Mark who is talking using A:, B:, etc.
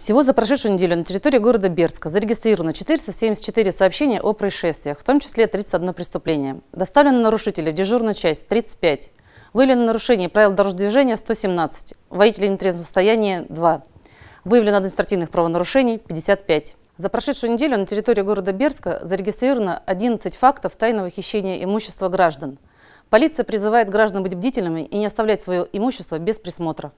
A: Всего за прошедшую неделю на территории города Бердска зарегистрировано 474 сообщения о происшествиях, в том числе 31 преступление. Доставлено нарушителей в часть 35. Выявлено нарушение правил дорожного движения 117. Водители нетрезвого состояния 2. Выявлено административных правонарушений 55. За прошедшую неделю на территории города Бердска зарегистрировано 11 фактов тайного хищения имущества граждан. Полиция призывает граждан быть бдительными и не оставлять свое имущество без присмотра.